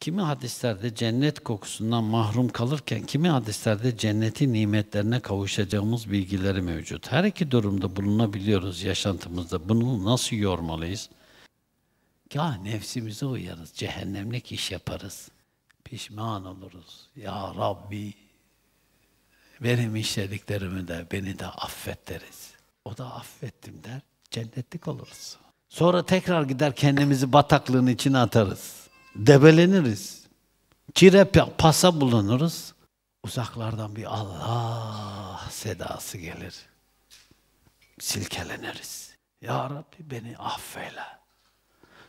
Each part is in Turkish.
Kimi hadislerde cennet kokusundan mahrum kalırken kimi hadislerde cenneti nimetlerine kavuşacağımız bilgileri mevcut. Her iki durumda bulunabiliyoruz yaşantımızda. Bunu nasıl yormalıyız? Ya nefsimize uyarız, cehennemlik iş yaparız. Pişman oluruz. Ya Rabbi benim işlediklerimi de beni de affet deriz. O da affettim der, cennetlik oluruz. Sonra tekrar gider kendimizi bataklığın içine atarız debeleniriz. Kire pasa bulunuruz. Uzaklardan bir Allah sedası gelir. Silkeleniriz. Ya Rabbi beni affeyle.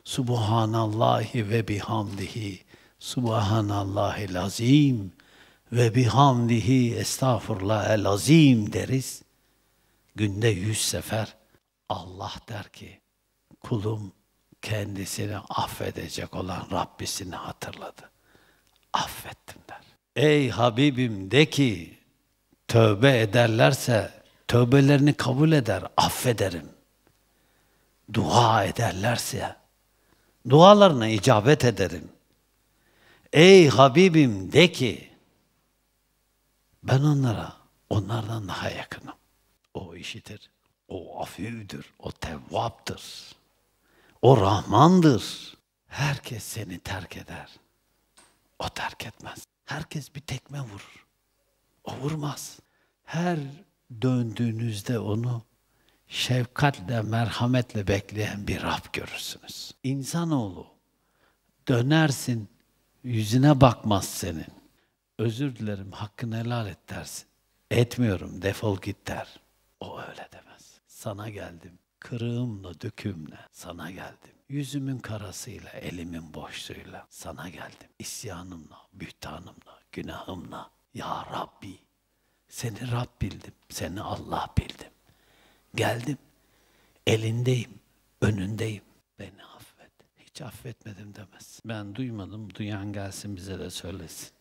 Subhanallahi ve bihamdihi. Subhanallahil lazim ve bihamdihi estağfurullah el azim deriz. Günde yüz sefer Allah der ki kulum kendisini affedecek olan Rabbisini hatırladı. Affettim der. Ey Habibim de ki tövbe ederlerse tövbelerini kabul eder, affederim. Dua ederlerse dualarına icabet ederim. Ey Habibim de ki ben onlara onlardan daha yakınım. O işidir, o afivdir, o tevvaptır. O Rahmandır. Herkes seni terk eder. O terk etmez. Herkes bir tekme vurur. O vurmaz. Her döndüğünüzde onu şefkatle, merhametle bekleyen bir Rab görürsünüz. İnsanoğlu, dönersin, yüzüne bakmaz senin. Özür dilerim, hakkını helal et dersin. Etmiyorum, defol git der. O öyle demez. Sana geldim, Kırığımla, dökümle sana geldim. Yüzümün karasıyla, elimin boşluğuyla sana geldim. İsyanımla, bühtanımla, günahımla. Ya Rabbi, seni Rab bildim, seni Allah bildim. Geldim, elindeyim, önündeyim. Beni affet. Hiç affetmedim demez. Ben duymadım, duyan gelsin bize de söylesin.